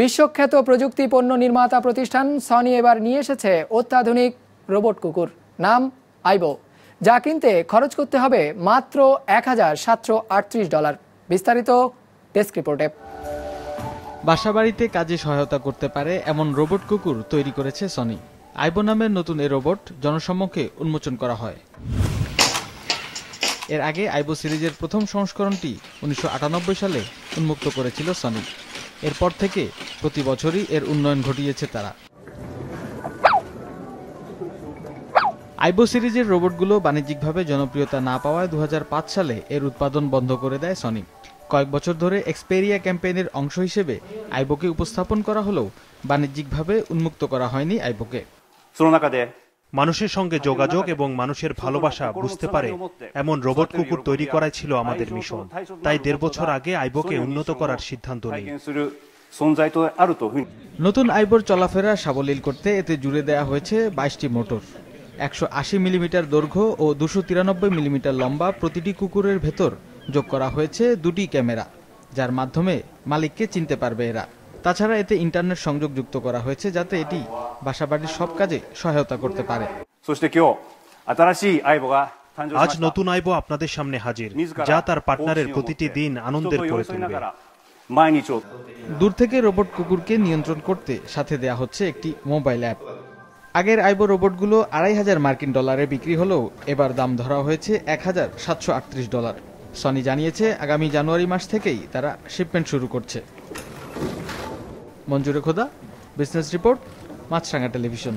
বিশ্বখ্যাত প্রযুক্তি পণ্য নির্মাতা প্রতিষ্ঠান সনি এবার নিয়ে এসেছে অত্যাধুনিক রোবট কুকুর নাম আইবো যা কিনতে খরচ করতে হবে মাত্র এক ডলার বিস্তারিত ডেস্ক রিপোর্টে বাসাবাড়িতে কাজে সহায়তা করতে পারে এমন রোবট কুকুর তৈরি করেছে সনি আইবো নামের নতুন এ রোবট জনসম্মুখে উন্মোচন করা হয় এর আগে আইবো সিরিজের প্রথম সংস্করণটি উনিশশো সালে উন্মুক্ত করেছিল সনি এরপর থেকে প্রতি বছরই এর উন্নয়ন ঘটিয়েছে তারা আইবো সিরিজের রোবটগুলো বাণিজ্যিকভাবে জনপ্রিয়তা না পাওয়ায় দু সালে এর উৎপাদন বন্ধ করে দেয় সনি কয়েক বছর ধরে এক্সপেরিয়া ক্যাম্পেইনের অংশ হিসেবে আইবোকে উপস্থাপন করা হলেও বাণিজ্যিকভাবে উন্মুক্ত করা হয়নি আইবোকে মানুষের সঙ্গে যোগাযোগ এবং মানুষের ভালোবাসা বুঝতে পারে এমন রোবট কুকুর তৈরি করাই ছিল আমাদের মিশন তাই দেড় বছর আগে আইবোকে উন্নত করার সিদ্ধান্ত নিই নতুন আইবোর চলাফেরা সাবলীল করতে এতে জুড়ে দেয়া হয়েছে বাইশটি মোটর একশো আশি মিলিমিটার দৈর্ঘ্য ও দুশো তিরানব্বই মিলিমিটার লম্বা প্রতিটি কুকুরের ভেতর যোগ করা হয়েছে দুটি ক্যামেরা যার মাধ্যমে মালিককে চিনতে পারবে এরা তাছাড়া এতে ইন্টারনেট সংযোগ যুক্ত করা হয়েছে যাতে এটি বাসাবাড়ির সব কাজে সহায়তা করতে পারে আজ নতুন আইব আপনাদের সামনে হাজির যা তার পার্টনারের প্রতিটি দিন আনন্দের করে তুলবে দূর থেকে রোবট কুকুরকে নিয়ন্ত্রণ করতে সাথে দেয়া হচ্ছে একটি মোবাইল অ্যাপ আগের আইব রোবটগুলো আড়াই হাজার মার্কিন ডলারে বিক্রি হলেও এবার দাম ধরা হয়েছে এক হাজার সাতশো আটত্রিশ ডলার সনি জানিয়েছে আগামী জানুয়ারি মাস থেকেই তারা শিপমেন্ট শুরু করছে মঞ্জুরে খোদা বিজনেস রিপোর্ট মাছরাঙা টেলিভিশন